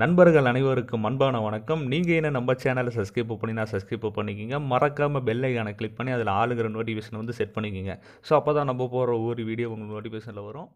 நண்பர்கள் அனைவருக்கும் அன்பான வணக்கம் நீங்கள் என்ன நம்ம சேனலை சப்ஸ்கிரைப் பண்ணினா சப்ஸ்கிரைப் பண்ணிக்கிங்க மறக்காமல் பெல் ஐக்கானை கிளிக் பண்ணி அதில் ஆளுங்கிற நோட்டிஃபிகேஷன் வந்து செட் பண்ணிக்கோங்க ஸோ அப்போ தான் நம்ம போகிற ஒவ்வொரு வீடியோ உங்களுக்கு நோட்டிஃபிகேஷனில் வரும்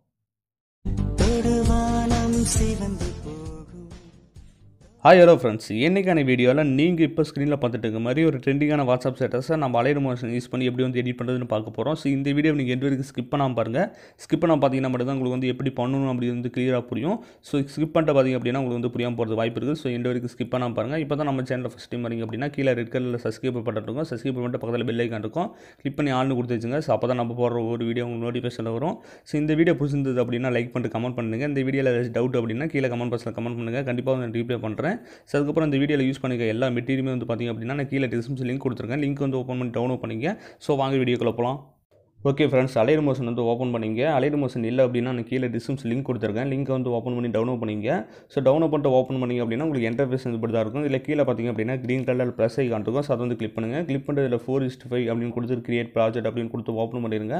ஹாய் ஹலோ ஃப்ரெண்ட்ஸ் என்றைக்கான வீடியோவில் நீங்கள் இப்போ ஸ்க்ரீனில் பார்த்துட்டு இருக்க மாதிரி ஒரு ட்ரெண்டிங்கான வாட்ஸ்அப் ஸ்டேட்டஸை நம்ம அலைட் மோஷன் யூஸ் பண்ணி எப்படி வந்து எடிட் பண்ணுறதுன்னு பார்க்க போகிறோம் ஸோ இந்த வீடியோ நீங்கள் எந்த வரைக்கும் ஸ்கிப் பண்ணாமல் பாருங்கள் ஸ்கிப் பண்ணால் பார்த்தீங்கன்னா மட்டும் தான் உங்களுக்கு வந்து எப்படி பண்ணணும் அப்படி வந்து கிளியராக புரியும் ஸோ ஸ்கிப் பண்ணிட்டு பார்த்தீங்க அப்படின்னா உங்களுக்கு வந்து புரியாமல் போகிறது வாய்ப்பு இருக்குது ஸோ எந்த வரைக்கும் ஸ்கிப் பண்ணாமல் பாருங்கள் இப்போ தான் நம்ம சேனலில் ஃபஸ்ட் டைம் வரீங்க அப்படின்னா கீழே ரெட் கலரில் சஸ்கிரைப் பண்ணிட்டுருக்கோம் சஸ்கிரைப் பண்ணிட்டு பக்கத்தில் பெல் ஐக்கான் இருக்கும் கிளிக் பண்ணி ஆள்னு கொடுத்து வச்சுங்க ஸோ அப்போ தான் நம்ம போடுற ஒரு வீடியோ உங்களுக்கு நோட்டிஃபிகேஷன் வரும் ஸோ இந்த வீடியோ பிடிச்சிருந்தது அப்படின்னா லைக் பண்ணிட்டு கமெண்ட் பண்ணுங்கள் இந்த வீடியோவில் டவுட் அப்படின்னா கீழே கமெண்ட் பாக்ஸில் கமெண்ட் பண்ணுங்கள் கண்டிப்பாக வந்து ரீப்ளே பண்ணுறேன் பண்ணுறேன் ஸோ அதுக்கப்புறம் இந்த வீடியோவில் யூஸ் பண்ணிக்க எல்லா மெட்டீரியலுமே வந்து பார்த்திங்க அப்படின்னா நான் கீழே டிஸ்கிரிப்ஷன் லிங்க் கொடுத்துருக்கேன் லிங்க் வந்து ஓப்பன் பண்ணி டவுன்லோட் பண்ணிங்க ஸோ வாங்க வீடியோக்குள்ள போகலாம் ஓகே ஃப்ரெண்ட்ஸ் அலைடு மோஷன் வந்து ஓப்பன் பண்ணிங்க அலைடு மோஷன் இல்லை அப்படின்னா நான் கீழே டிஸ்கிரிப்ஸ் லிங்க் கொடுத்துருக்கேன் லிங்க் வந்து ஓப்பன் பண்ணி டவுன்லோட் பண்ணிங்க ஸோ டவுன்லோட் பண்ணிட்டு ஓப்பன் பண்ணிங்க அப்படின்னா உங்களுக்கு என்டர்ஃபேஸ் இப்படி தான் இருக்கும் இல்லை கீழே பார்த்திங்க அப்படின்னா க்ரீன் கலர் ப்ளஸ் ஐக்கான் இருக்கும் ஸோ அதை வந்து கிளிக் பண்ணுங்கள் கிளிக் பண்ணுறதுல ஃபோர் இஸ்ட் ஃபைவ் அப்படின்னு கொடுத்து கிரியேட் ப்ராஜெக்ட் அப்படின்னு கொடுத்து ஓப்பன் பண்ணிடுங்க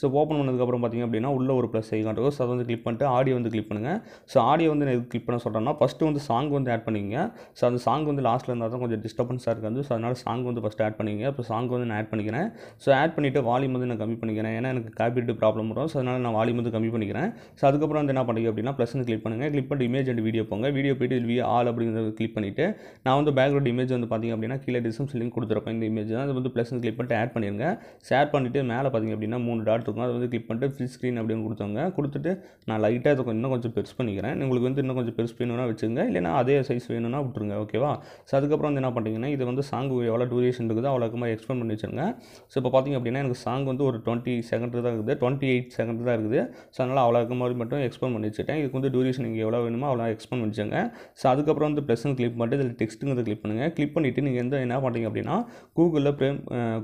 ஸோ ஓப்பன் பண்ணதுக்கப்புறம் பார்த்திங்க அப்படின்னா உள்ளே ஒரு ப்ளஸ் ஐக்கான் இருக்கும் ஸோ அதை வந்து கிளிக் பண்ணிட்டு ஆடியோ வந்து கிளிக் பண்ணுங்கள் ஸோ ஆடியோ வந்து எனக்கு கிளிக் பண்ண சொல்கிறேன்னா ஃபஸ்ட்டு வந்து சாங் வந்து ஆட் பண்ணிங்க ஸோ அந்த சாங் வந்து லாஸ்ட்டில் இருந்தால் தான் கொஞ்சம் டிஸ்டர்பன்ஸாக இருக்காது ஸோ அதனால் சாங் வந்து ஃபஸ்ட்டு ஆட் பண்ணிங்க அப்போ சாங் வந்து நான் ஆட் பண்ணிக்கிறேன் ஸோ ஆட் பண்ணிவிட்டு வால்யூம் வந்து நான் கம்மி பண்ணிக்கிறேன் ஏன்னா எனக்கு காப்பிட்டு ப்ராப்ளம் வரும் ஸோ அதனால் நான் வால்யூம் வந்து கம்மி பண்ணிக்கிறேன் ஸோ அதுக்கப்புறம் வந்து என்ன பண்ணுங்க அப்படின்னா ப்ளஸ்னு கிளிக் பண்ணுங்கள் கிளிக் பண்ணிட்டு இமேஜ் அண்ட் வீடியோ போங்க வீடியோ போய்ட்டு வி ஆல் அப்படிங்கிறத கிளிக் பண்ணிவிட்டு நான் வந்து பேக்ரவுண்ட் இமேஜ் வந்து பார்த்திங்க அப்படின்னா கீழே டிஸ்கிரிப்ஷன் லிங்க் கொடுத்துருப்பேன் இந்த இமேஜ் தான் அது வந்து ப்ளஸ்னு கிளிக் பண்ணிட்டு ஆட் பண்ணிடுங்க ஷேர் பண்ணிவிட்டு மேலே பார்த்திங்க அப்படின்னா மூணு டாட் பார்ட் இருக்கும் அதை வந்து கிளிக் பண்ணிட்டு ஃபில் ஸ்க்ரீன் அப்படின்னு கொடுத்தவங்க கொடுத்துட்டு நான் லைட்டாக இதை இன்னும் கொஞ்சம் பெருசு பண்ணிக்கிறேன் உங்களுக்கு வந்து இன்னும் கொஞ்சம் பெருசு வேணும்னா வச்சுங்க இல்லைனா அதே சைஸ் வேணும்னா விட்டுருங்க ஓகேவா ஸோ அதுக்கப்புறம் வந்து என்ன பண்ணிங்கன்னா இது வந்து சாங் எவ்வளோ டூரேஷன் இருக்குதோ அவ்வளோக்கு மாதிரி எக்ஸ்பிளைன் பண்ணி வச்சுருங்க ஸோ இப்போ பார்த்திங்க அப்படின்னா எனக்கு சாங் வந்து ஒரு டுவெண்ட்டி செகண்ட் தான் இருக்குது டுவெண்ட்டி எயிட் செகண்ட் தான் இருக்குது ஸோ அதனால் அவ்வளோக்கு மாதிரி மட்டும் எக்ஸ்பிளைன் பண்ணி வச்சுட்டேன் இதுக்கு வந்து டூரேஷன் நீங்கள் எவ்வளோ வேணுமோ அவ்வளோ எக்ஸ்பிளைன் பண்ணிச்சுங்க ஸோ அதுக்கப்புறம் வந்து ப்ளஸ்ன்னு கிளிக் பண்ணிட்டு இதில் டெக்ஸ்ட்டுங்கிறத கிளிக் பண்ணுங்கள் கிளிக் பண்ணிவிட்டு நீங்கள் வந்து என்ன பண்ணுறீங்க அப்படின்னா கூகுளில் ப்ரேம்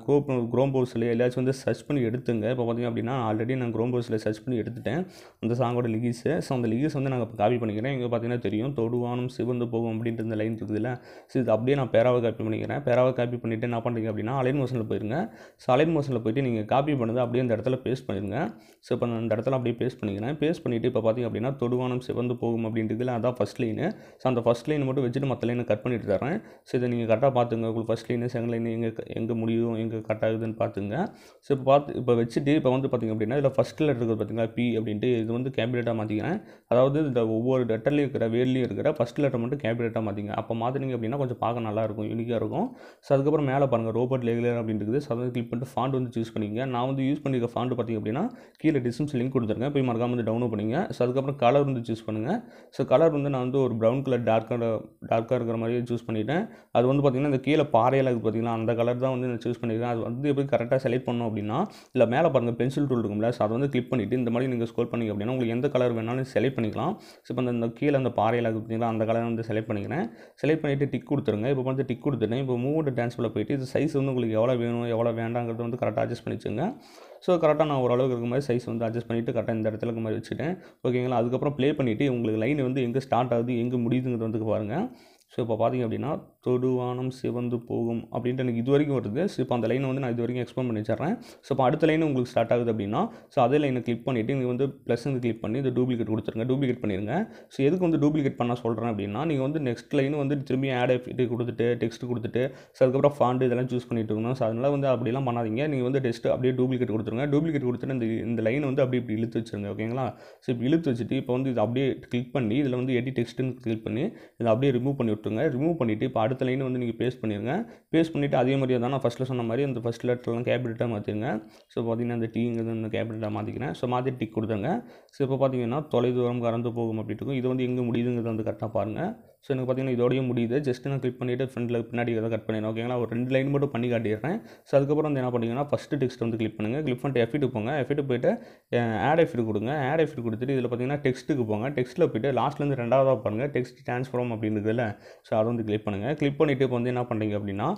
க்ரோம் க்ரோம் போர்ஸ்லேயே எல்லாச்சும் வந்து சர்ச் பண்ணி எடுத்துங்க இப்போ பார்த்திங்க அப்படின்னா ஆல்ரெடி நான் க்ரோம் பவுஸில் சர்ச் பண்ணி எடுத்துட்டேன் அந்த சாங்கோட லிகிஸு ஸோ அந்த லிகிஸ் வந்து நாங்கள் காப்பி பண்ணிக்கிறேன் இங்கே பார்த்தீங்கன்னா தெரியும் தொடுவானும் சிவந்து போகும் அப்படின்ற இந்த லைன் இருக்குதுல்ல ஸோ இது அப்படியே நான் பேராவை காப்பி பண்ணிக்கிறேன் பேராவை காப்பி பண்ணிவிட்டு என்ன பண்ணுறீங்க அப்படின்னா அலைன் மோஷனில் போயிருங்க ஸோ அலைன் மோஷனில் போயிட்டு நீங்கள் காப்பி பண்ணது அப்படியே அந்த இடத்துல பேஸ்ட் பண்ணிடுங்க ஸோ இப்போ நான் அந்த இடத்துல அப்படியே பேஸ்ட் பண்ணிக்கிறேன் பேஸ்ட் பண்ணிவிட்டு இப்போ பார்த்திங்க அப்படின்னா தொடுவானம் சிவந்து போகும் அப்படின்றதுல அதான் ஃபஸ்ட் லைனு ஸோ அந்த ஃபஸ்ட் லைன் மட்டும் வச்சுட்டு மற்ற லைனை கட் பண்ணிட்டு தரேன் ஸோ இதை நீங்கள் கரெக்டாக பார்த்துங்க உங்களுக்கு ஃபஸ்ட் லைனு செகண்ட் லைன் எங்கே எங்கே முடியும் எங்கே கட் ஆகுதுன்னு பார்த்துங்க ஸோ இப்போ பார்த்து இப்போ வச்சுட்டு இப்போ வந்து பார்த்திங்க அப்படின்னா இதில் ஃபஸ்ட்டில் லெட்டர் இருக்கிறது பார்த்திங்கன்னா பி அப்படின்ட்டு இது வந்து கேபிடேட்டாக மாற்றிக்கிறேன் அதாவது இந்த ஒவ்வொரு லெட்டர்லையும் இருக்கிற வேர்லையும் இருக்கிற ஃபஸ்ட் லெட்டர் மட்டும் கேபிடேட்டாக மாற்றிங்க அப்போ மாற்றினீங்க அப்படின்னா கொஞ்சம் பார்க்க நல்லாயிருக்கும் யூனிக்காக இருக்கும் ஸோ அதுக்கப்புறம் மேலே பாருங்கள் ரோபோட் லேகுலர் அப்படின்னு இருக்குது ஸோ அதை கிளிக் பண்ணிட்டு ஃபாண்ட் வந்து சூஸ் பண்ணிங்க நான் வந்து யூஸ் பண்ணியிருக்க ஃபாண்ட் பார்த்திங்க அப்படின்னா கீழே டிசம்ஸ் லிங்க் கொடுத்துருக்கேன் போய் மறக்காமல் வந்து டவுன்லோட் பண்ணிங்க ஸோ அதுக்கப்புறம் கலர் வந்து சூஸ் பண்ணுங்கள் ஸோ கலர் வந்து நான் வந்து ஒரு ப்ரௌன் கலர் டார்க்காக டார்க்காக இருக்கிற மாதிரியே சூஸ் பண்ணிவிட்டேன் அது வந்து பார்த்திங்கன்னா இந்த கீழே பாறையில் இருக்குது பார்த்திங்கன்னா அந்த கலர் தான் வந்து நான் சூஸ் பண்ணியிருக்கேன் அது வந்து எப்படி கரெக்டாக செலக்ட் பண்ணோம் அப்படின்னா இல்லை மேலே பாருங்கள் பென்சில் டூல் இருக்கும்ல ஸோ அதை வந்து கிளிக் பண்ணிவிட்டு இந்த மாதிரி நீங்கள் ஸ்கோல் பண்ணிங்க அப்படின்னா உங்களுக்கு எந்த கலர் வேணாலும் செலக்ட் பண்ணிக்கலாம் ஸோ இப்போ அந்த கீழே அந்த பாறையில் பார்த்தீங்களா அந்த கலர் வந்து செலக்ட் பண்ணிக்கிறேன் செலக்ட் பண்ணிவிட்டு டிக் கொடுத்துருங்க இப்போ வந்து டிக் கொடுத்துட்டேன் இப்போ மூவோட டான்ஸ்பில் போயிட்டு இது சைஸ் வந்து உங்களுக்கு எவ்வளோ வேணும் எவ்வளோ வேண்டாங்கிறது வந்து கரெக்டாக அட்ஜஸ்ட் பண்ணிச்சுங்க ஸோ கரெக்டாக நான் ஓரளவுக்கு இருக்கிற மாதிரி சைஸ் வந்து அட்ஜஸ்ட் பண்ணிவிட்டு கரெக்டாக இந்த இடத்துல இருக்க மாதிரி வச்சுட்டேன் ஓகேங்களா அதுக்கப்புறம் ப்ளே பண்ணிவிட்டு உங்களுக்கு லைன் வந்து எங்கே ஸ்டார்ட் ஆகுது எங்கே முடியுதுங்கிறது வந்து பாருங்கள் ஸோ இப்போ பார்த்திங்க அப்படின்னா தொடுவானம் சிவந்து போகும் அப்படின்ட்டு எனக்கு இது வரைக்கும் வருது ஸோ இப்போ அந்த லைனை வந்து நான் இது வரைக்கும் எக்ஸ்பிளைன் பண்ணி ஸோ இப்போ அடுத்த லைன் உங்களுக்கு ஸ்டார்ட் ஆகுது அப்படின்னா ஸோ அதே லைனை கிளிக் பண்ணிவிட்டு நீங்கள் வந்து ப்ளஸ் வந்து கிளிக் பண்ணி இந்த டூப்ளிகேட் கொடுத்துருங்க டூப்ளிகேட் பண்ணிடுங்க ஸோ எதுக்கு வந்து டூப்ளிகேட் பண்ண சொல்கிறேன் அப்படின்னா நீங்கள் வந்து நெக்ஸ்ட் லைன் வந்து திரும்பி ஆட் எஃபெக்ட் கொடுத்துட்டு டெக்ஸ்ட் கொடுத்துட்டு ஸோ அதுக்கப்புறம் ஃபாண்ட் இதெல்லாம் சூஸ் பண்ணிட்டு இருக்கணும் ஸோ அதனால் வந்து அப்படிலாம் பண்ணாதீங்க நீங்கள் வந்து டெஸ்ட்டு அப்படியே டூப்ளிகேட் கொடுத்துருங்க டூப்ளிகேட் கொடுத்துட்டு இந்த இந்த லைன் வந்து அப்படி இப்படி இழுத்து வச்சுருங்க ஓகேங்களா ஸோ இப்போ இழுத்து வச்சுட்டு இப்போ வந்து இது அப்படியே கிளிக் பண்ணி இதில் வந்து எடி டெக்ஸ்ட்டுன்னு கிளிக் பண்ணி இதை அப்படியே ரிமூவ் பண்ணி விட்டுருங்க ரிமூவ் பண்ணிவிட்டு இப்போ அடுத்த அடுத்த லைன் வந்து நீங்கள் பேஸ்ட் பண்ணிடுங்க பேஸ்ட் பண்ணிவிட்டு அதே மாதிரியே தான் நான் ஃபஸ்ட்டில் சொன்ன மாதிரி அந்த ஃபஸ்ட் லெட்டர்லாம் கேபிடேட்டாக மாற்றிடுங்க ஸோ பார்த்தீங்கன்னா அந்த டீங்கிறது அந்த கேபிடேட்டாக மாற்றிக்கிறேன் ஸோ மாற்றி டிக் கொடுத்துருங்க ஸோ இப்போ பார்த்தீங்கன்னா தொலைதூரம் கறந்து போகும் அப்படின்ட்டு இது வந்து எங்கே முடியுதுங்கிறது வந்து கரெக்டாக பாருங்கள் ஸோ எனக்கு பார்த்திங்கன்னா இதோடையும் முடியுது ஜஸ்ட் நான் கிளிக் பண்ணிவிட்டு ஃப்ரெண்டில் பின்னாடி எதாவது கட் பண்ணிடுறேன் ஓகேங்களா ஒரு ரெண்டு லைன் மட்டும் பண்ணி காட்டிடுறேன் ஸோ அதுக்கப்புறம் வந்து என்ன பண்ணிங்கன்னா ஃபஸ்ட்டு டெக்ஸ்ட் வந்து கிளிக் பண்ணுங்கள் கிளிக் பண்ணிட்டு எஃபிட் போங்க எஃபிட் போய்ட்டு ஆட் எஃபிட் கொடுங்க ஆட் எஃபிட் கொடுத்துட்டு இதில் பார்த்திங்கன்னா டெக்ஸ்ட்டுக்கு போங்க டெக்ஸ்ட்டில் போய்ட்டு லாஸ்ட்லேருந்து ரெண்டாவதாக பாருங்கள் டெக்ஸ்ட் டிரான்ஸ்ஃபார்ம் அப்படின்னு ஸோ அதை வந்து கிளிக் பண்ணுங்கள் கிளிக் பண்ணிவிட்டு இப்போ வந்து என்ன பண்ணுறீங்க அப்படின்னா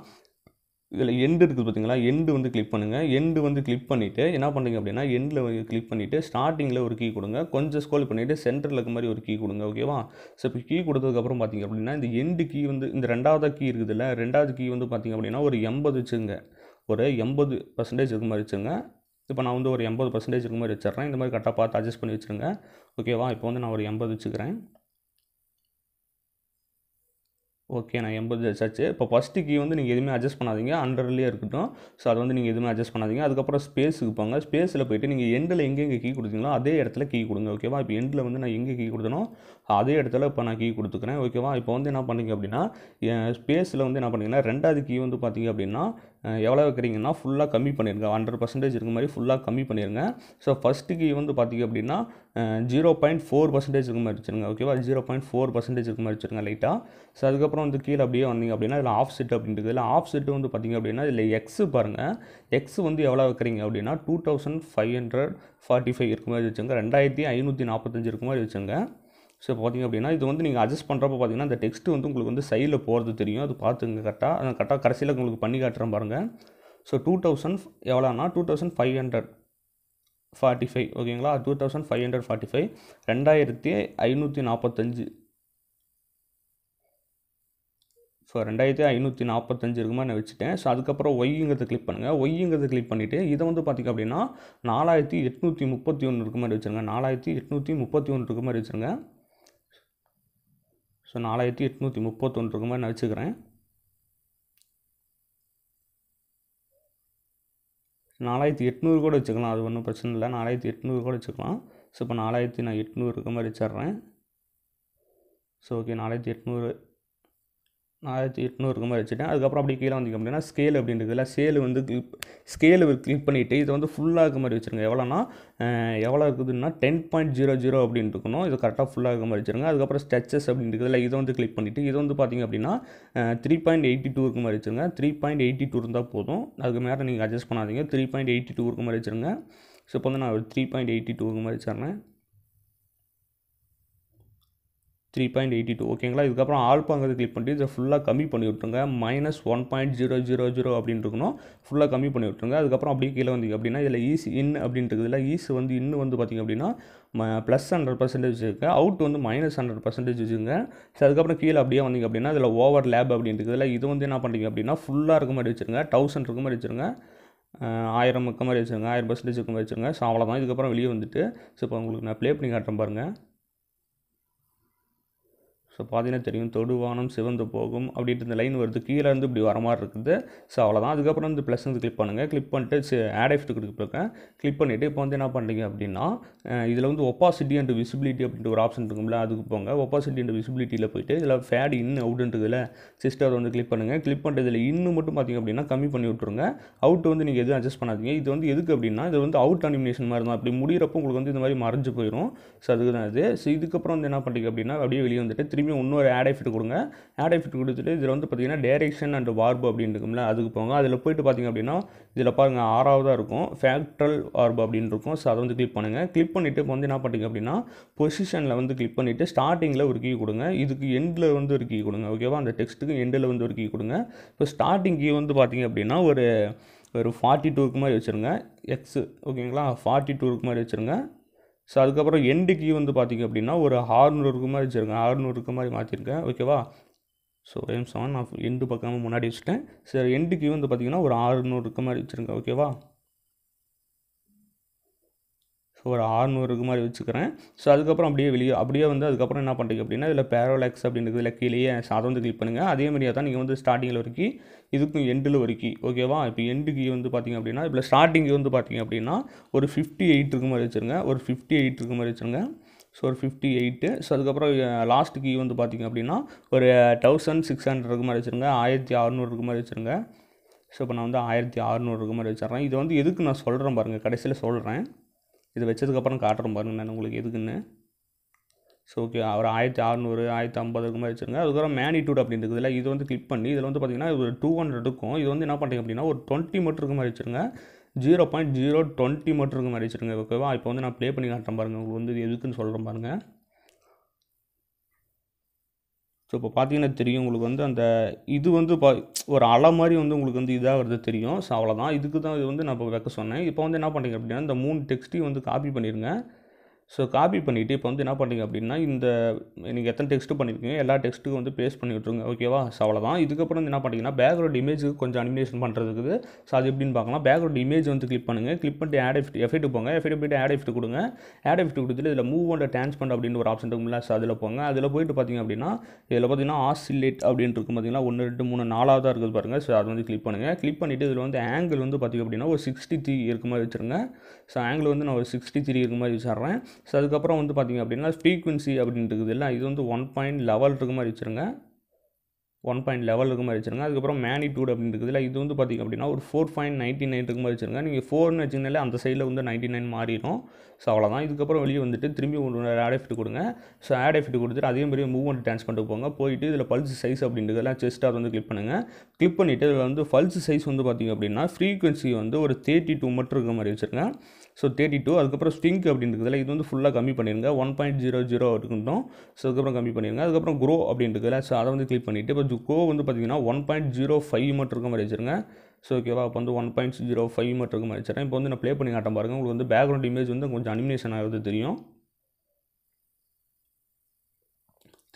இதில் எண்டு இருக்குது பார்த்தீங்களா எண்டு வந்து கிளிக் பண்ணுங்கள் எண்டு வந்து கிளிக் பண்ணிவிட்டு என்ன பண்ணுங்க அப்படின்னா எண்டில் கிளிக் பண்ணிவிட்டு ஸ்டார்டிங்கில் ஒரு கீ கொடுங்க கொஞ்சம் ஸ்கோல் பண்ணிவிட்டு சென்டரில் இருக்க மாதிரி ஒரு கீ கொடுங்க ஓகேவா ஸோ இப்போ கீ கொடுத்ததுக்கப்புறம் பார்த்தீங்க அப்படின்னா இந்த எண்டு கீ வந்து இந்த ரெண்டாவது கீ இருக்குதுல்ல ரெண்டாவது கீ வந்து பார்த்திங்க அப்படின்னா ஒரு எண்பது வச்சுங்க ஒரு எண்பது பர்சன்டேஜ் இருக்க மாதிரி வச்சுங்க இப்போ நான் வந்து ஒரு எண்பது பர்சன்டேஜ் இருக்க மாதிரி வச்சிட்றேன் இந்த மாதிரி கரெக்டாக பார்த்து அட்ஜஸ்ட் பண்ணி வச்சுருங்க ஓகேவா இப்போ வந்து நான் ஒரு எண்பது வச்சுக்கிறேன் ஓகே நான் எண்பது ஹெச் ஆச்சு இப்போ ஃபஸ்ட்டு கீ வந்து நீங்கள் எதுவுமே அட்ஜஸ்ட் பண்ணாதீங்க அண்டர்லேயே இருக்கட்டும் ஸோ அது வந்து நீங்கள் எதுவுமே அட்ஜஸ்ட் பண்ணாதீங்க அதுக்கப்புறம் ஸ்பேஸுக்கு போங்க ஸ்பேஸில் போய்ட்டு நீங்கள் எண்டில் எங்கெங்கே கீ கொடுத்தீங்களோ அதே இடத்துல கீ கொடுங்க ஓகேவா இப்போ எண்டில் வந்து நான் எங்கே கீ கொடுத்தனோ அதே இடத்துல இப்போ நான் கீ கொடுத்துக்கிறேன் ஓகேவா இப்போ வந்து என்ன பண்ணிங்க அப்படின்னா ஸ்பேஸில் வந்து என்ன பண்ணிங்கன்னா ரெண்டாவது கீ வந்து பார்த்திங்க அப்படின்னா எவ்வளோ வைக்கிறீங்கன்னா ஃபுல்லாக கம்மி பண்ணிடுங்க ஹண்ட்ரட் பர்சன்டேஜ் இருக்க மாதிரி ஃபுல்லாக கம்மி பண்ணிடுங்க ஸோ ஃபஸ்ட்டு கீ வந்து பார்த்திங்க அப்படின்னா ஜீரோ பாயிண்ட் ஃபோர் பர்சன்டேஜ் இருக்க மாதிரி வச்சுருங்க ஓகேவா ஜீரோ பாயிண்ட் ஃபோர் பர்சன்டேஜ் இருக்க மாதிரி வச்சுருங்க லைட்டாக ஸோ அதுக்கப்புறம் அதுக்கப்புறம் வந்து கீழே அப்படியே வந்தீங்க அப்படின்னா இதில் ஆஃப் செட் அப்படின்றது இல்லை ஆஃப் செட்டு வந்து பார்த்திங்க அப்படின்னா இதில் எக்ஸு பாருங்கள் எக்ஸ் வந்து எவ்வளோ வைக்கிறீங்க அப்படின்னா two thousand five hundred forty five இருக்க மாதிரி வச்சுங்க ரெண்டாயிரத்தி ஐநூற்றி நாற்பத்தஞ்சு இருக்க மாதிரி வச்சுங்க ஸோ பார்த்திங்க அப்படின்னா இது வந்து நீங்கள் அட்ஜஸ்ட் பண்ணுறப்ப பார்த்தீங்கன்னா அந்த டெக்ஸ்ட்டு வந்து உங்களுக்கு வந்து சைடில் போகிறது தெரியும் அது பார்த்துங்க கரெக்டாக அதை கரெக்டாக கடைசியில் உங்களுக்கு பண்ணி காட்டுறேன் பாருங்கள் ஸோ டூ தௌசண்ட் எவ்வளோனா two thousand five hundred forty five ஓகேங்களா two thousand five hundred forty five ரெண்டாயிரத்தி ஐநூற்றி நாற்பத்தஞ்சு ஸோ ரெண்டாயிரத்தி ஐநூற்றி நாற்பத்தஞ்சு இருக்குமா நான் வச்சுட்டேன் ஸோ அதுக்கப்புறம் ஒய்ங்கிறத கிளிக் பண்ணுங்கள் ஒய்யுங்கிறது கிளிக் பண்ணிவிட்டு இதை வந்து பார்த்திங்க அப்படின்னா நாலாயிரத்தி எட்நூற்றி முப்பத்தி ஒன்று இருக்க மாதிரி வச்சுருங்க நாலாயிரத்தி எட்நூற்றி முப்பத்தி ஒன்று இருக்க மாதிரி வச்சுருங்க ஸோ நாலாயிரத்தி எட்நூற்றி முப்பத்தொன்று இருக்க மாதிரி நான் வச்சுக்கிறேன் நாலாயிரத்தி எட்நூறு கூட வச்சுக்கலாம் அது ஒன்றும் பிரச்சனை இல்லை நாலாயிரத்தி எட்நூறு கூட வச்சுக்கலாம் ஸோ இப்போ நாலாயிரத்தி நான் எட்நூறு இருக்க மாதிரி வச்சிட்றேன் ஸோ ஓகே நாலாயிரத்தி எட்நூறு நாலாயிரத்தி எட்நூறு எட்நூறுக்கு மாதிரி வச்சுட்டேன் அதுக்கப்புறம் அப்படி கீழே வந்துக்க அப்படின்னா ஸ்கேல் அப்படின்றதுல சேல் வந்து கிளிப் ஸ்கேலு கிளிக் பண்ணிவிட்டு இதை வந்து ஃபுல்லாக இருக்க மாதிரி வச்சுருங்க எவ்வளோனா எவ்வளோ இருக்குதுன்னா டென் பாயிண்ட் ஜீரோ ஜீரோ அப்படின்னு இருக்கணும் இது கரெக்டாக ஃபுல்லாக இருக்க மாதிரி வச்சுருங்க அதுக்கப்புறம் ஸ்டெச்சஸ் அப்படின்றதுல இதை வந்து கிளிக் பண்ணிவிட்டு இது வந்து பார்த்திங்க அப்படின்னா த்ரீ பாயிண்ட் எயிட்டி டூ இருக்க மாதிரி வச்சுருங்க த்ரீ பாயிண்ட் எயிட்டி டூ இருந்தால் போதும் அதுக்கு மேலே நீங்கள் அட்ஜஸ்ட் பண்ணாதீங்க த்ரீ பாயிண்ட் எயிட்டி டூ இருக்க மாதிரி வச்சுருங்க ஸோ இப்போ வந்து நான் ஒரு த்ரீ பாயிண்ட் எயிட்டி டூ இருக்க மாதிரி வச்சுருந்தேன் த்ரீ பாயிண்ட் எயிட்டி டூ ஓகேங்களா இதுக்கப்புறம் ஆல்பாங்கிறது கிளிக் பண்ணிட்டு இதை ஃபுல்லாக கம்மி பண்ணி விட்டுருங்க minus one point zero zero zero அப்படின்னு இருக்கணும் ஃபுல்லாக கம்மி பண்ணி விட்ருங்க அதுக்கப்புறம் அப்படியே கீழே வந்தீங்க அப்படின்னா இதில் ஈஸ் இன் அப்படின்றது இதில் ஈஸ் வந்து இன்னும் வந்து பார்த்திங்க அப்படின்னா ப்ளஸ் ஹண்ட்ரட் பர்சன்டேஜ் இருக்குது அவுட் வந்து மைனஸ் ஹண்ட்ரட் பர்சன்டேஜ் வச்சுங்க ஸோ அதுக்கப்புறம் கீழே அப்படியே வந்தீங்க அப்படின்னா இதில் ஓவர் லேப் அப்படின்ட்டு இருக்குது இதில் இது வந்து என்ன பண்ணுறீங்க அப்படின்னா ஃபுல்லாக இருக்க மாதிரி வச்சுருங்க தௌசண்ட் இருக்க மாதிரி வச்சுருங்க ஆயிரம் இருக்க மாதிரி வச்சுருங்க ஆயிரம் பர்சன்டேஜ் இருக்க மாதிரி வச்சுருங்க ஸோ அவ்வளோதான் இதுக்கப்புறம் வெளியே வந்துட்டு ஸோ இப்போ உங்களுக்கு நான் ப்ளே பண்ணி காட்டுறேன் பாருங்கள் ஸோ பார்த்தீங்கன்னா தெரியும் தொடுவானம் சிவந்து போகும் அப்படின்ட்டு இந்த லைன் வருது கீழே இருந்து இப்படி வர மாதிரி இருக்குது ஸோ அவ்வளோதான் அதுக்கப்புறம் இந்த ப்ளஸ் வந்து கிளிக் பண்ணுங்கள் கிளிக் பண்ணிட்டு ஆட் ஐஃப்ட் கொடுத்துருக்கேன் கிளிக் பண்ணிவிட்டு இப்போ வந்து என்ன பண்ணுறீங்க அப்படின்னா இதில் வந்து ஒப்பாசிட்டி அண்ட் விசிபிலிட்டி அப்படின்ற ஒரு ஆப்ஷன் இருக்கும்ல அதுக்கு போங்க ஒப்பாசிட்டி அண்ட் விசிபிலிட்டியில் போயிட்டு இதில் ஃபேட் இன் இல்லை சிஸ்டர் வந்து கிளிக் பண்ணுங்கள் கிளிக் பண்ணுறதுல இன்னும் மட்டும் பார்த்திங்க அப்படின்னா கம்மி பண்ணி விட்ருங்க அவுட் வந்து நீங்கள் எதுவும் அட்ஜஸ்ட் பண்ணாதீங்க இது வந்து எதுக்கு அப்படின்னா இது வந்து அவுட் அனிமினேஷன் மாதிரி தான் அப்படி முடிகிறப்போ உங்களுக்கு வந்து இந்த மாதிரி மறைஞ்சு போயிடும் ஸோ அதுக்கு தான் இது ஸோ இதுக்கப்புறம் வந்து என்ன பண்ணுறீங்க அப்படின்னா அப்படியே வெளியே வந்துட்டு திரும்பி திரும்பி இன்னொரு ஆட் எஃபெக்ட் கொடுங்க ஆட் எஃபெக்ட் கொடுத்துட்டு இதில் வந்து பார்த்திங்கன்னா டேரெக்ஷன் அண்ட் வார்பு அப்படின்னு இருக்கும்ல அதுக்கு போங்க அதில் போயிட்டு பார்த்திங்க அப்படின்னா இதில் பாருங்கள் ஆறாவதாக இருக்கும் ஃபேக்ட்ரல் வார்பு அப்படின்னு இருக்கும் ஸோ அதை வந்து கிளிக் பண்ணுங்கள் கிளிக் பண்ணிவிட்டு இப்போ வந்து என்ன பண்ணுறீங்க அப்படின்னா பொசிஷனில் வந்து கிளிக் பண்ணிவிட்டு ஸ்டார்டிங்கில் ஒரு கீ கொடுங்க இதுக்கு எண்டில் வந்து ஒரு கீ கொடுங்க ஓகேவா அந்த டெக்ஸ்ட்டுக்கு எண்டில் வந்து ஒரு கீ கொடுங்க இப்போ ஸ்டார்டிங் கீ வந்து பார்த்திங்க அப்படின்னா ஒரு ஒரு ஃபார்ட்டி டூக்கு மாதிரி வச்சுருங்க எக்ஸு ஓகேங்களா ஃபார்ட்டி டூக்கு மாதிரி வச்சுருங்க ஸோ அதுக்கப்புறம் எண்டு கீ வந்து பார்த்திங்க அப்படின்னா ஒரு ஆறுநூறுக்கு மாதிரி வச்சுருக்கேன் ஆறுநூறுக்கு மாதிரி மாற்றிருக்கேன் ஓகேவா ஸோ ஏம் சவன் நான் எண்டு பக்கமாக முன்னாடி வச்சுட்டேன் சரி எண்டு கீ வந்து பார்த்திங்கன்னா ஒரு ஆறுநூறுக்கு மாதிரி வச்சுருக்கேன் ஓகேவா ஸோ ஒரு ஆறுநூறுக்கு மாதிரி வச்சுக்கிறேன் ஸோ அதுக்கப்புறம் அப்படியே வெளியே அப்படியே வந்து அதுக்கப்புறம் என்ன பண்ணுறீங்க அப்படின்னா இதில் பேரோலாக்ஸ் அப்படின்றதுல கீழேயே சாதம் வந்து கிளிக் பண்ணுங்கள் அதே மாதிரியாக தான் நீங்கள் வந்து ஸ்டார்டிங்கில் வரைக்கும் இதுக்கும் எண்டில் ஒரு கீ ஓகேவா இப்போ எண்டு கீ வந்து பார்த்திங்க அப்படின்னா இப்போ ஸ்டார்டிங் வந்து பார்த்திங்க அப்படின்னா ஒரு ஃபிஃப்டி எயிட் இருக்கு மாதிரி வச்சுருங்க ஒரு ஃபிஃப்டி எயிட் இருக்கு மாதிரி வச்சுருங்க ஸோ ஒரு ஃபிஃப்டி எயிட்டு ஸோ அதுக்கப்புறம் லாஸ்ட் கீ வந்து பார்த்திங்க அப்படின்னா ஒரு தௌசண்ட் சிக்ஸ் ஹண்ட்ரட் இருக்கு மாதிரி வச்சுருங்க ஆயிரத்தி அறநூறு இருக்கு மாதிரி வச்சுருங்க ஸோ இப்போ நான் வந்து ஆயிரத்தி அறநூறு இருக்கு மாதிரி வச்சிட்றேன் இதை வந்து எதுக்கு நான் சொல்கிறேன் பாருங்கள் கடைசியில் சொல்கிறேன் இது வச்சதுக்கப்புறம் காட்டுறோம் பாருங்கள் நான் உங்களுக்கு எதுக்குன்னு ஸோ ஓகே ஒரு ஆயிரத்தி அறநூறு ஆயிரத்தி ஐம்பது மாதிரி வச்சுருங்க அதுக்கப்புறம் மேனிடியூட் அப்படின்றதுல இது வந்து கிளிக் பண்ணி இதில் வந்து பார்த்திங்கன்னா ஒரு டூ ஹண்ட்ரட் இருக்கும் இது வந்து என்ன பண்ணுறீங்க அப்படின்னா ஒரு டுவெண்ட்டி மீட்டர் மாதிரி வச்சுருங்க zero point zero twenty metre மாதிரி வச்சுருங்க ஓகேவா இப்போ வந்து நான் ப்ளே பண்ணி காட்டுறேன் பாருங்கள் உங்களுக்கு வந்து எதுக்குன்னு சொல்கிறேன் பாருங்கள் ஸோ இப்போ பார்த்தீங்கன்னா தெரியும் உங்களுக்கு வந்து அந்த இது வந்து பா ஒரு அலை மாதிரி வந்து உங்களுக்கு வந்து இதாக வருது தெரியும் ஸோ அவ்வளோதான் இதுக்கு தான் இது வந்து நான் இப்போ வைக்க சொன்னேன் இப்போ வந்து என்ன பண்ணுறீங்க அப்படின்னா இந்த மூணு டெக்ஸ்ட்டையும் வந்து காப்பி பண்ணிடுங்க ஸோ காப்பி பண்ணிவிட்டு இப்போ வந்து என்ன பண்ணுறீங்க அப்படின்னா இந்த நீங்கள் எத்தனை டெக்ஸ்ட்டு பண்ணியிருக்கீங்க எல்லா டெக்ஸ்ட்டுக்கும் வந்து பேஸ்ட் பண்ணி விட்ருங்க ஓகேவா ஸோ அவ்வளோதான் இதுக்கப்புறம் வந்து என்ன பண்ணுறீங்கன்னா பேக்ரவுண்ட் இமேஜுக்கு கொஞ்சம் அனிமேஷன் பண்ணுறதுக்கு ஸோ அது எப்படின்னு பார்க்கலாம் பேக்ரவுண்ட் இமேஜ் வந்து கிளிக் பண்ணுங்கள் கிளிக் பண்ணிட்டு ஆட் எஃப்ட் எஃபெக்ட் போங்க எஃபெக்ட் போய்ட்டு ஆட் எஃபெக்ட் கொடுங்க ஆட் எஃபெக்ட் கொடுத்துட்டு இதில் மூவ் டான்ஸ் டிரான்ஸ்பண்ட் அப்படின்னு ஒரு ஆப்ஷன் இருக்கும்ல ஸோ அதில் போங்க அதில் போயிட்டு பார்த்தீங்க அப்படின்னா இதில் பார்த்தீங்கன்னா ஆசிலேட் அப்படின்னு இருக்கும் பார்த்தீங்கன்னா ஒன்று ரெண்டு மூணு நாலாக தான் இருக்குது பாருங்கள் ஸோ அது வந்து கிளிக் பண்ணுங்கள் கிளிக் பண்ணிவிட்டு இதில் வந்து ஆங்கிள் வந்து பார்த்திங்க அப்படின்னா ஒரு சிக்ஸ்டி த்ரீ இருக்க மாதிரி வச்சுருங்க ஸோ ஆங்கிள் வந்து நான் ஒரு சிக்ஸ்டி த்ரீ இருக்க மாதிரி வச்சிடுறேன் ஸோ அதுக்கப்புறம் வந்து பார்த்திங்க அப்படின்னா ஃப்ரீக்குவன்சி அப்படின்றது எல்லாம் இது வந்து ஒன் பாயிண்ட் லெவல் இருக்க மாதிரி வச்சுருங்க ஒன் பாயிண்ட் லெவல் இருக்க மாதிரி வச்சுருங்க அதுக்கப்புறம் மேனிடியூட் அப்படின்றதுல இது வந்து பார்த்திங்க அப்படின்னா ஒரு ஃபோர் பாயிண்ட் நைன்ட்டி நைன் இருக்க மாதிரி வச்சுருங்க நீங்கள் ஃபோர்னு வச்சிங்கனாலே அந்த சைடில் வந்து நைன்ட்டி நைன் மாறிடும் ஸோ அவ்வளோதான் இதுக்கப்புறம் வெளியே வந்துட்டு திரும்பி ஒன்று ஆட் எஃபிட் கொடுங்க ஸோ ஆட் எஃபிட் கொடுத்துட்டு அதே மாதிரி மூவ்மெண்ட் டான்ஸ் பண்ணிட்டு போங்க போயிட்டு இதில் பல்ஸ் சைஸ் அப்படின்றதெல்லாம் செஸ்ட் அதை வந்து கிளிக் பண்ணுங்கள் கிளிக் பண்ணிவிட்டு இதில் வந்து பல்ஸ் சைஸ் வந்து பார்த்திங்க அப்படின்னா ஃப்ரீக்வன்சி வந்து ஒரு தேர்ட்டி டூ மட்டும் இருக்க மாதிரி வச்சுருங்க ஸோ தேர்ட்டி டூ அதுக்கப்புறம் ஸ்டிங்க் அப்படின்றதுல இது வந்து ஃபுல்லாக கம்மி பண்ணிடுங்க ஒன் பாயிண்ட் ஜீரோ ஜீரோ இருக்கட்டும் ஸோ அதுக்கப்புறம் கம்மி பண்ணிடுங்க அதுக்கப்புறம் க்ரோ அப்படின்றதுல ஸோ அதை வந்து கிளிக் பண்ணிவிட்டு இப்போ கோ வந்து பார்த்திங்கன்னா ஒன் பாயிண்ட் ஜீரோ ஃபைவ் மட்டும் இருக்க மாதிரி வச்சுருங்க ஸோ ஓகேவா அப்போ வந்து ஒன் பாயிண்ட் ஜீரோ ஃபைவ் மட்டும் இருக்க மாதிரி வச்சுருக்கேன் இப்போ வந்து நான் ப்ளே பண்ணி காட்டம் பாருங்கள் உங்களுக்கு வந்து பேக்ரவுண்ட் இமேஜ் வந்து கொஞ்சம் அனிமேஷன் ஆகிறது தெரியும்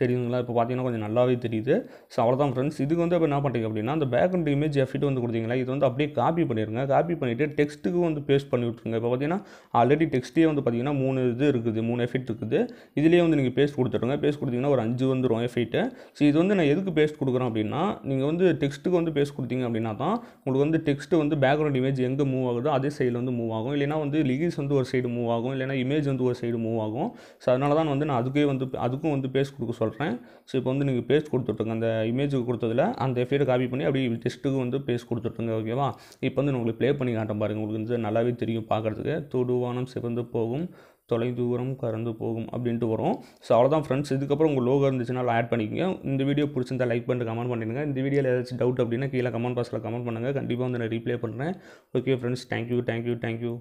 தெரியுதுங்களா இப்போ பார்த்தீங்கன்னா கொஞ்சம் நல்லாவே தெரியுது ஸோ அவ்வளோதான் ஃப்ரெண்ட்ஸ் இதுக்கு வந்து இப்போ என்ன பண்ணுறீங்க அப்படின்னா அந்த பேக்ரவுண்ட் இமேஜ் எஃபிட் வந்து கொடுத்தீங்களா இது வந்து அப்படியே காப்பி பண்ணிடுங்க காப்பி பண்ணிவிட்டு டெக்ஸ்ட்டுக்கு வந்து பேஸ்ட் பண்ணி விட்ருங்க இப்போ பார்த்தீங்கன்னா ஆல்ரெடி டெக்ஸ்ட்டே வந்து பார்த்தீங்கன்னா மூணு இது இருக்குது மூணு எஃபிட் இருக்குது இதுலேயே வந்து நீங்கள் பேஸ்ட் கொடுத்துருங்க பேஸ்ட் கொடுத்தீங்கன்னா ஒரு அஞ்சு வந்துடும் எஃபிட்டு ஸோ இது வந்து நான் எதுக்கு பேஸ்ட் கொடுக்குறேன் அப்படின்னா நீங்கள் வந்து டெக்ஸ்ட்டுக்கு வந்து பேஸ்ட் கொடுத்தீங்க அப்படின்னா தான் உங்களுக்கு வந்து டெக்ஸ்ட்டு வந்து பேக்ரவுண்ட் இமேஜ் எங்கே மூவ் ஆகுதோ அதே சைடில் வந்து மூவ் ஆகும் இல்லைனா வந்து லிகிஸ் வந்து ஒரு சைடு மூவ் ஆகும் இல்லைனா இமேஜ் வந்து ஒரு சைடு மூவ் ஆகும் ஸோ அதனால தான் வந்து நான் அதுக்கே வந்து அதுக்கும் வந்து பேஸ்ட் கொடுக்க சொல்கிறேன் ஸோ இப்போ வந்து நீங்கள் பேஸ்ட் கொடுத்துட்ருங்க அந்த இமேஜுக்கு கொடுத்ததில் அந்த எஃபெக்ட் காப்பி பண்ணி அப்படி டெஸ்ட்டுக்கு வந்து பேஸ்ட் கொடுத்துட்ருங்க ஓகேவா இப்போ வந்து நான் உங்களுக்கு ப்ளே பண்ணி காட்டம் பாருங்கள் உங்களுக்கு வந்து நல்லாவே தெரியும் பார்க்குறதுக்கு தொடுவானம் சிவந்து போகும் தொலை தூரம் கறந்து போகும் அப்படின்ட்டு வரும் ஸோ அவ்வளோதான் ஃப்ரெண்ட்ஸ் இதுக்கப்புறம் உங்கள் லோகோ இருந்துச்சுன்னா ஆட் பண்ணிக்கோங்க இந்த வீடியோ பிடிச்சிருந்தால் லைக் பண்ணி கமெண்ட் பண்ணிடுங்க இந்த வீடியோவில் ஏதாச்சும் டவுட் அப்படின்னா கீழே கமெண்ட் பாக்ஸில் கமெண்ட் பண்ணுங்கள் கண்டிப்பாக வந்து நான் ரீப்ளே பண்ணுறேன் okay friends thank you thank you thank you